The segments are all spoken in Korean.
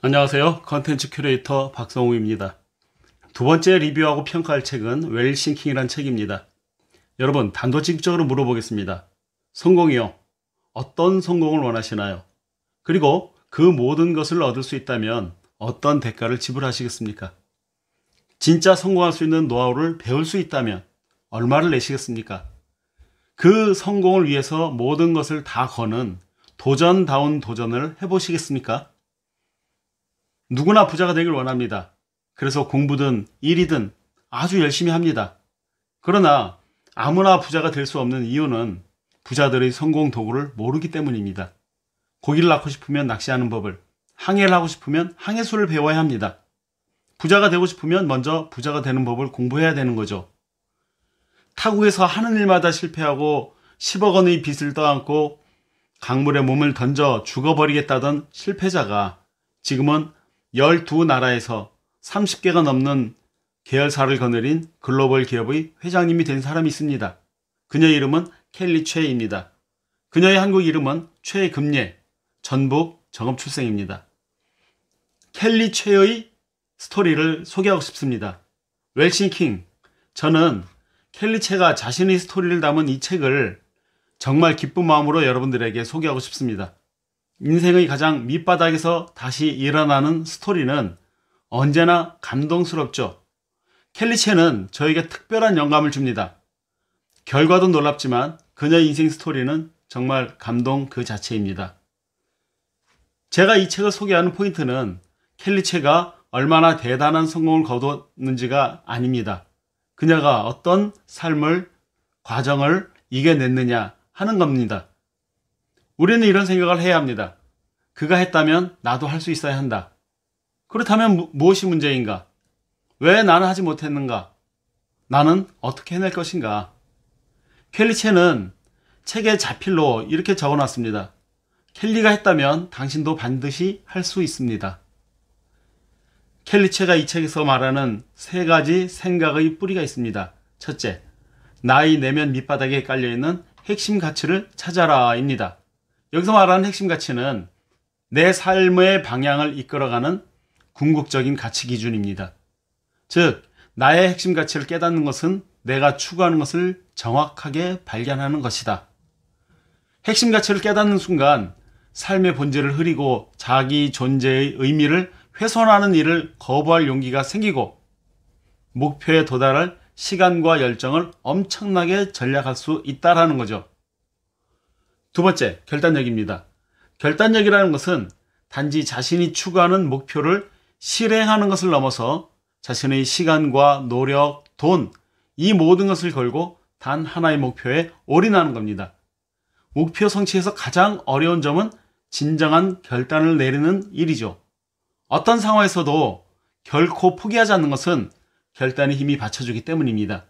안녕하세요. 컨텐츠 큐레이터 박성우입니다. 두 번째 리뷰하고 평가할 책은 웰싱킹이란 책입니다. 여러분, 단도직적으로 입 물어보겠습니다. 성공이요. 어떤 성공을 원하시나요? 그리고 그 모든 것을 얻을 수 있다면 어떤 대가를 지불하시겠습니까? 진짜 성공할 수 있는 노하우를 배울 수 있다면 얼마를 내시겠습니까? 그 성공을 위해서 모든 것을 다 거는 도전다운 도전을 해보시겠습니까? 누구나 부자가 되길 원합니다. 그래서 공부든 일이든 아주 열심히 합니다. 그러나 아무나 부자가 될 수 없는 이유는 부자들의 성공 도구를 모르기 때문입니다. 고기를 낳고 싶으면 낚시하는 법을, 항해를 하고 싶으면 항해술을 배워야 합니다. 부자가 되고 싶으면 먼저 부자가 되는 법을 공부해야 되는 거죠. 타국에서 하는 일마다 실패하고 10억 원의 빚을 떠안고 강물에 몸을 던져 죽어버리겠다던 실패자가 지금은 12나라에서 30개가 넘는 계열사를 거느린 글로벌 기업의 회장님이 된 사람이 있습니다. 그녀의 이름은 켈리 최입니다. 그녀의 한국 이름은 최금예, 전북 정읍 출생입니다. 켈리 최의 스토리를 소개하고 싶습니다. 웰싱킹, 저는 켈리 최가 자신의 스토리를 담은 이 책을 정말 기쁜 마음으로 여러분들에게 소개하고 싶습니다. 인생의 가장 밑바닥에서 다시 일어나는 스토리는 언제나 감동스럽죠. 켈리체는 저에게 특별한 영감을 줍니다. 결과도 놀랍지만 그녀의 인생 스토리는 정말 감동 그 자체입니다. 제가 이 책을 소개하는 포인트는 켈리체가 얼마나 대단한 성공을 거뒀는지가 아닙니다. 그녀가 어떤 삶을, 과정을 이겨냈느냐 하는 겁니다. 우리는 이런 생각을 해야 합니다. 그가 했다면 나도 할 수 있어야 한다. 그렇다면 무, 무엇이 문제인가? 왜 나는 하지 못했는가? 나는 어떻게 해낼 것인가? 켈리체는 책의 자필로 이렇게 적어놨습니다. 켈리가 했다면 당신도 반드시 할 수 있습니다. 켈리체가 이 책에서 말하는 세 가지 생각의 뿌리가 있습니다. 첫째, 나의 내면 밑바닥에 깔려있는 핵심 가치를 찾아라입니다. 여기서 말하는 핵심 가치는 내 삶의 방향을 이끌어가는 궁극적인 가치 기준입니다. 즉, 나의 핵심 가치를 깨닫는 것은 내가 추구하는 것을 정확하게 발견하는 것이다. 핵심 가치를 깨닫는 순간 삶의 본질을 흐리고 자기 존재의 의미를 훼손하는 일을 거부할 용기가 생기고 목표에 도달할 시간과 열정을 엄청나게 전략할 수 있다라는 거죠. 두 번째, 결단력입니다. 결단력이라는 것은 단지 자신이 추구하는 목표를 실행하는 것을 넘어서 자신의 시간과 노력, 돈, 이 모든 것을 걸고 단 하나의 목표에 올인하는 겁니다. 목표 성취에서 가장 어려운 점은 진정한 결단을 내리는 일이죠. 어떤 상황에서도 결코 포기하지 않는 것은 결단의 힘이 받쳐주기 때문입니다.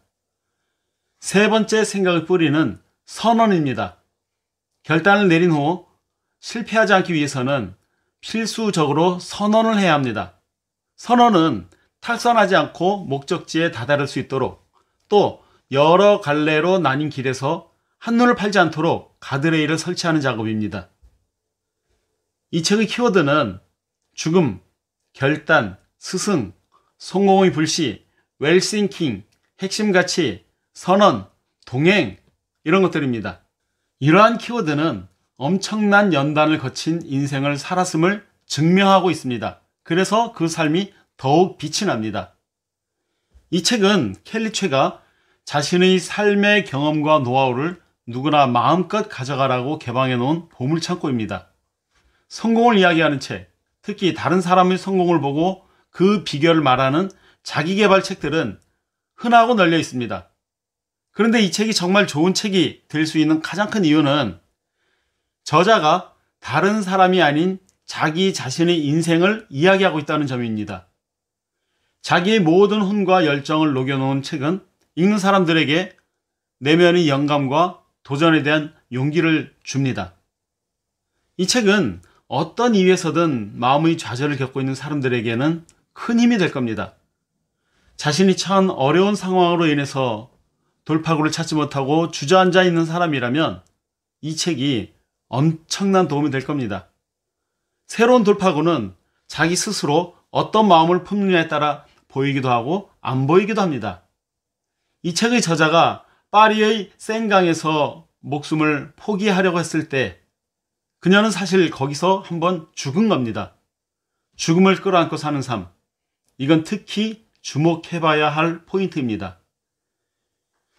세 번째 생각의 뿌리는 선언입니다. 결단을 내린 후 실패하지 않기 위해서는 필수적으로 선언을 해야 합니다. 선언은 탈선하지 않고 목적지에 다다를 수 있도록 또 여러 갈래로 나뉜 길에서 한눈을 팔지 않도록 가드레일을 설치하는 작업입니다. 이 책의 키워드는 죽음, 결단, 스승, 성공의 불시, 웰싱킹, 핵심 가치, 선언, 동행 이런 것들입니다. 이러한 키워드는 엄청난 연단을 거친 인생을 살았음을 증명하고 있습니다. 그래서 그 삶이 더욱 빛이 납니다. 이 책은 켈리 최가 자신의 삶의 경험과 노하우를 누구나 마음껏 가져가라고 개방해 놓은 보물창고입니다. 성공을 이야기하는 책, 특히 다른 사람의 성공을 보고 그 비결을 말하는 자기개발 책들은 흔하고 널려 있습니다. 그런데 이 책이 정말 좋은 책이 될 수 있는 가장 큰 이유는 저자가 다른 사람이 아닌 자기 자신의 인생을 이야기하고 있다는 점입니다. 자기의 모든 혼과 열정을 녹여놓은 책은 읽는 사람들에게 내면의 영감과 도전에 대한 용기를 줍니다. 이 책은 어떤 이유에서든 마음의 좌절을 겪고 있는 사람들에게는 큰 힘이 될 겁니다. 자신이 처한 어려운 상황으로 인해서 돌파구를 찾지 못하고 주저앉아 있는 사람이라면 이 책이 엄청난 도움이 될 겁니다. 새로운 돌파구는 자기 스스로 어떤 마음을 품느냐에 따라 보이기도 하고 안 보이기도 합니다. 이 책의 저자가 파리의 센강에서 목숨을 포기하려고 했을 때 그녀는 사실 거기서 한번 죽은 겁니다. 죽음을 끌어안고 사는 삶. 이건 특히 주목해봐야 할 포인트입니다.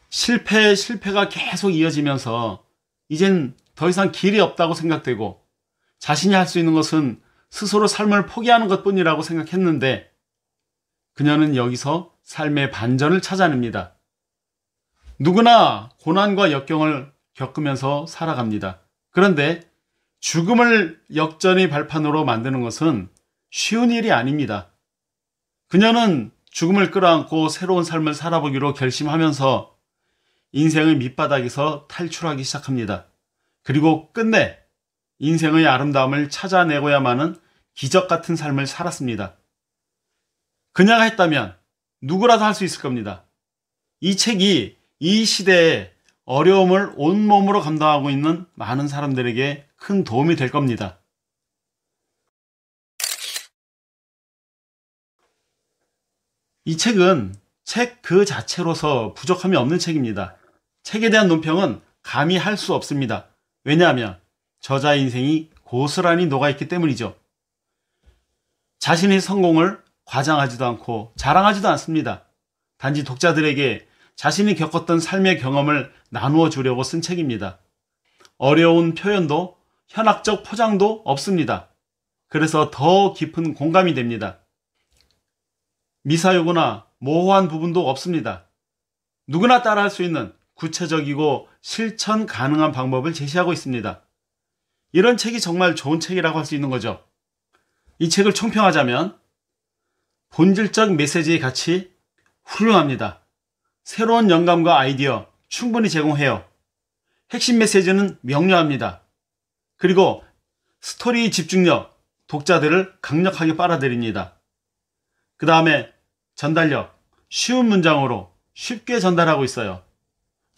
실패, 실패가 계속 이어지면서 이젠 더 이상 길이 없다고 생각되고 자신이 할 수 있는 것은 스스로 삶을 포기하는 것 뿐이라고 생각했는데 그녀는 여기서 삶의 반전을 찾아냅니다. 누구나 고난과 역경을 겪으면서 살아갑니다. 그런데 죽음을 역전의 발판으로 만드는 것은 쉬운 일이 아닙니다. 그녀는 죽음을 끌어안고 새로운 삶을 살아보기로 결심하면서 인생의 밑바닥에서 탈출하기 시작합니다. 그리고 끝내 인생의 아름다움을 찾아내고야만 은 기적 같은 삶을 살았습니다. 그녀가 했다면 누구라도 할 수 있을 겁니다. 이 책이 이 시대의 어려움을 온몸으로 감당하고 있는 많은 사람들에게 큰 도움이 될 겁니다. 이 책은 책 그 자체로서 부족함이 없는 책입니다. 책에 대한 논평은 감히 할 수 없습니다. 왜냐하면 저자 인생이 고스란히 녹아있기 때문이죠. 자신의 성공을 과장하지도 않고 자랑하지도 않습니다. 단지 독자들에게 자신이 겪었던 삶의 경험을 나누어 주려고 쓴 책입니다. 어려운 표현도 현학적 포장도 없습니다. 그래서 더 깊은 공감이 됩니다. 미사여구나 모호한 부분도 없습니다. 누구나 따라할 수 있는 구체적이고 실천 가능한 방법을 제시하고 있습니다. 이런 책이 정말 좋은 책이라고 할 수 있는 거죠. 이 책을 총평하자면 본질적 메시지의 가치 훌륭합니다. 새로운 영감과 아이디어 충분히 제공해요. 핵심 메시지는 명료합니다. 그리고 스토리 집중력, 독자들을 강력하게 빨아들입니다. 그 다음에 전달력, 쉬운 문장으로 쉽게 전달하고 있어요.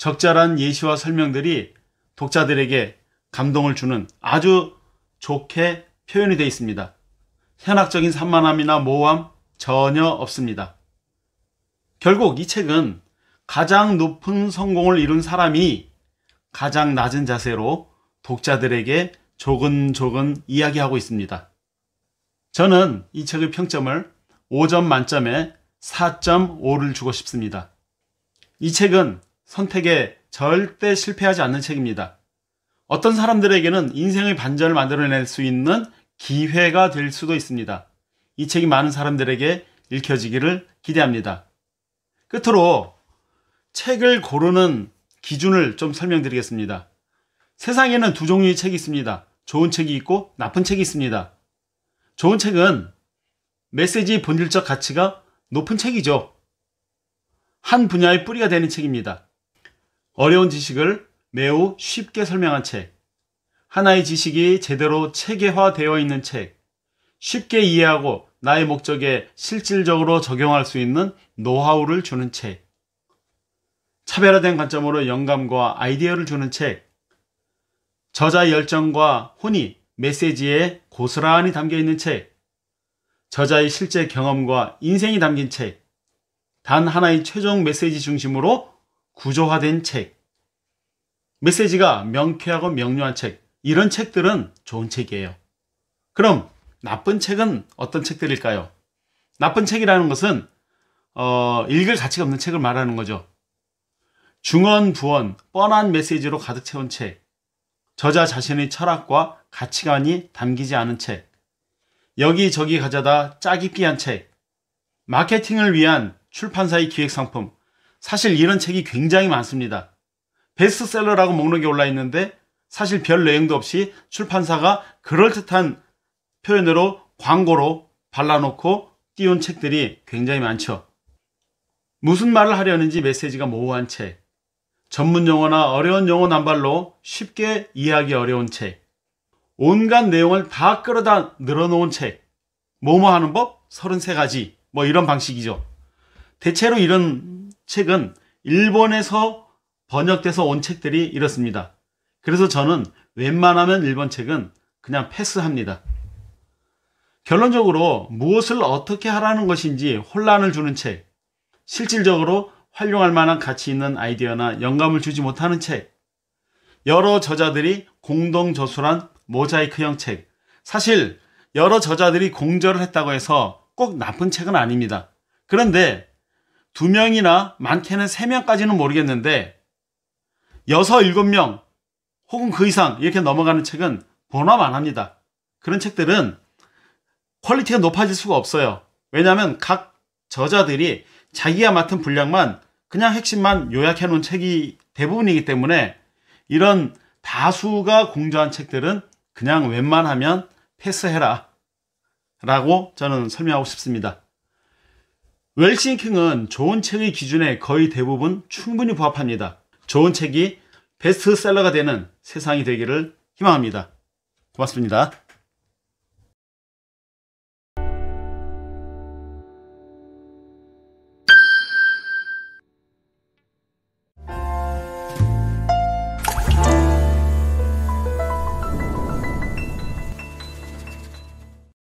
적절한 예시와 설명들이 독자들에게 감동을 주는 아주 좋게 표현이 되어 있습니다. 현학적인 산만함이나 모호함 전혀 없습니다. 결국 이 책은 가장 높은 성공을 이룬 사람이 가장 낮은 자세로 독자들에게 조근조근 이야기하고 있습니다. 저는 이 책의 평점을 5점 만점에 4.5를 주고 싶습니다. 이 책은 선택에 절대 실패하지 않는 책입니다. 어떤 사람들에게는 인생의 반전을 만들어낼 수 있는 기회가 될 수도 있습니다. 이 책이 많은 사람들에게 읽혀지기를 기대합니다. 끝으로 책을 고르는 기준을 좀 설명드리겠습니다. 세상에는 두 종류의 책이 있습니다. 좋은 책이 있고 나쁜 책이 있습니다. 좋은 책은 메시지의 본질적 가치가 높은 책이죠. 한 분야의 뿌리가 되는 책입니다. 어려운 지식을 매우 쉽게 설명한 책, 하나의 지식이 제대로 체계화되어 있는 책, 쉽게 이해하고 나의 목적에 실질적으로 적용할 수 있는 노하우를 주는 책, 차별화된 관점으로 영감과 아이디어를 주는 책, 저자 열정과 혼이 메시지에 고스란히 담겨 있는 책, 저자의 실제 경험과 인생이 담긴 책, 단 하나의 최종 메시지 중심으로 구조화된 책, 메시지가 명쾌하고 명료한 책, 이런 책들은 좋은 책이에요. 그럼 나쁜 책은 어떤 책들일까요? 나쁜 책이라는 것은 어, 읽을 가치가 없는 책을 말하는 거죠. 중언부언, 뻔한 메시지로 가득 채운 책, 저자 자신의 철학과 가치관이 담기지 않은 책, 여기저기 가져다 짜깁기한 책, 마케팅을 위한 출판사의 기획상품, 사실 이런 책이 굉장히 많습니다. 베스트셀러라고 목록에 올라 있는데 사실 별 내용도 없이 출판사가 그럴듯한 표현으로 광고로 발라놓고 띄운 책들이 굉장히 많죠. 무슨 말을 하려는지 메시지가 모호한 책, 전문 용어나 어려운 용어 남발로 쉽게 이해하기 어려운 책, 온갖 내용을 다 끌어다 늘어놓은 책, 뭐뭐 하는 법 33가지, 뭐 이런 방식이죠. 대체로 이런 책은 일본에서 번역돼서 온 책들이 이렇습니다. 그래서 저는 웬만하면 일본 책은 그냥 패스합니다. 결론적으로 무엇을 어떻게 하라는 것인지 혼란을 주는 책, 실질적으로 활용할 만한 가치 있는 아이디어나 영감을 주지 못하는 책, 여러 저자들이 공동 저술한 모자이크형 책. 사실 여러 저자들이 공저를 했다고 해서 꼭 나쁜 책은 아닙니다. 그런데 두 명이나 많게는 세 명까지는 모르겠는데 여섯 일곱 명 혹은 그 이상 이렇게 넘어가는 책은 번업 안 합니다. 그런 책들은 퀄리티가 높아질 수가 없어요. 왜냐하면 각 저자들이 자기가 맡은 분량만 그냥 핵심만 요약해 놓은 책이 대부분이기 때문에 이런 다수가 공조한 책들은 그냥 웬만하면 패스해라 라고 저는 설명하고 싶습니다. 웰싱킹은 좋은 책의 기준에 거의 대부분 충분히 부합합니다. 좋은 책이 베스트셀러가 되는 세상이 되기를 희망합니다. 고맙습니다.